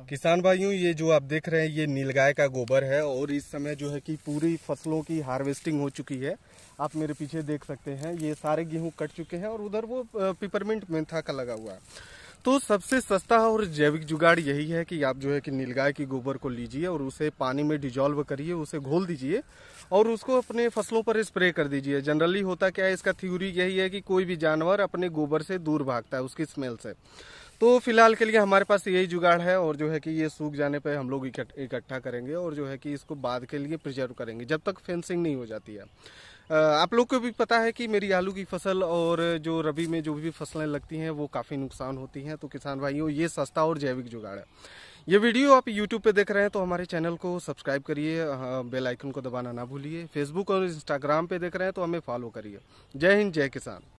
हाँ। किसान भाइयों ये जो आप देख रहे हैं ये नीलगाय का गोबर है और इस समय जो है कि पूरी फसलों की हार्वेस्टिंग हो चुकी है आप मेरे पीछे देख सकते हैं ये सारे गेहूं कट चुके हैं और उधर वो पिपरमिंट मेंथा का लगा हुआ है तो सबसे सस्ता और जैविक जुगाड़ यही है कि आप जो है कि नीलगाय की गोबर को लीजिए और उसे पानी में डिजॉल्व करिए उसे घोल दीजिए और उसको अपने फसलों पर स्प्रे कर दीजिए जनरली होता क्या है इसका थ्योरी यही है कि कोई भी जानवर अपने गोबर से दूर भागता है उसकी स्मेल से तो फिलहाल के लिए हमारे पास यही जुगाड़ है और जो है कि ये सूख जाने पे हम लोग इकट्ठा करेंगे और जो है कि इसको बाद के लिए प्रिजर्व करेंगे जब तक फेंसिंग नहीं हो जाती है आप लोग को भी पता है कि मेरी आलू की फसल और जो रबी में जो भी फसलें लगती हैं वो काफ़ी नुकसान होती हैं तो किसान भाइयों ये सस्ता और जैविक जुगाड़ है ये वीडियो आप YouTube पे देख रहे हैं तो हमारे चैनल को सब्सक्राइब करिए बेल आइकन को दबाना ना भूलिए फेसबुक और इंस्टाग्राम पे देख रहे हैं तो हमें फॉलो करिए जय हिंद जय किसान